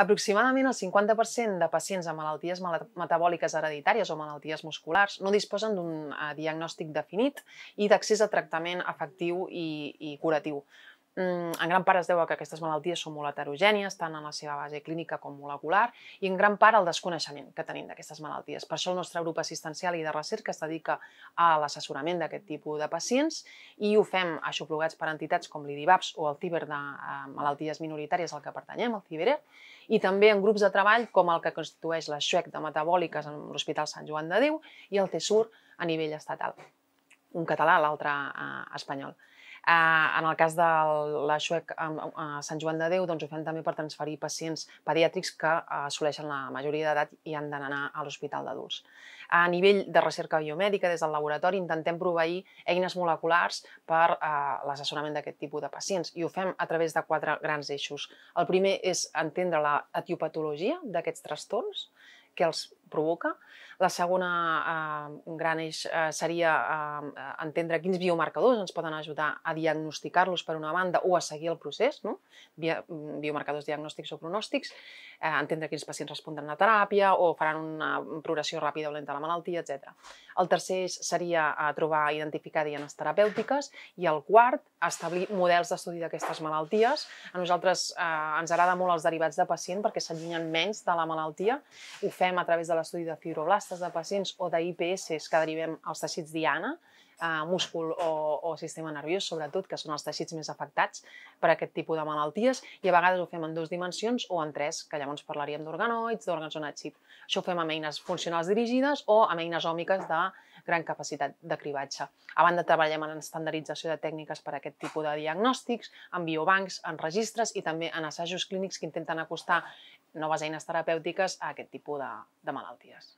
Aproximadament el 50% de pacients amb malalties metabòliques hereditàries o malalties musculars no disposen d'un eh, diagnòstic definit i d'accés a tractament efectiu i, i curatiu. Mm, en gran part es deu a que aquestes malalties són molt heterogènies, tant en la seva base clínica com molecular, i en gran part al desconeixement que tenim d'aquestes malalties. Per això el nostre grup assistencial i de recerca es dedica a l'assessorament d'aquest tipus de pacients i ho fem aixoplugats per entitats com l'IDIVAPS o el CIBER de eh, malalties minoritàries al que pertanyem, el CIBERER, i també en grups de treball com el que constitueix la XUEC de metabòliques en l'Hospital Sant Joan de Déu i el TESUR a nivell estatal. Un català, l'altre eh, espanyol. Eh, en el cas de la Xuec a Sant Joan de Déu, doncs ho fem també per transferir pacients pediàtrics que eh, assoleixen la majoria d'edat i han d'anar a l'hospital d'adults. A nivell de recerca biomèdica, des del laboratori, intentem proveir eines moleculars per a eh, l'assessorament d'aquest tipus de pacients i ho fem a través de quatre grans eixos. El primer és entendre la etiopatologia d'aquests trastorns, que els provoca. La segona eh, un gran eix eh, seria eh, entendre quins biomarcadors ens poden ajudar a diagnosticar-los per una banda o a seguir el procés, no? Mm, biomarcadors diagnòstics o pronòstics, eh, entendre quins pacients respondran a teràpia o faran una progressió ràpida o lenta a la malaltia, etc. El tercer eix seria eh, trobar, i identificar dianes terapèutiques i el quart, establir models d'estudi d'aquestes malalties. A nosaltres eh, ens agrada molt els derivats de pacient perquè s'allunyen menys de la malaltia. Ho fem a través de l'estudi de fibroblastes de pacients o d'IPS que derivem als teixits diana, eh, múscul o, o sistema nerviós, sobretot, que són els teixits més afectats per aquest tipus de malalties, i a vegades ho fem en dues dimensions o en tres, que llavors parlaríem d'organoids, d'òrgans on xip. Això ho fem amb eines funcionals dirigides o amb eines òmiques de gran capacitat de cribatge. A banda, treballem en estandardització de tècniques per a aquest tipus de diagnòstics, en biobancs, en registres i també en assajos clínics que intenten acostar noves eines terapèutiques a aquest tipus de, de malalties.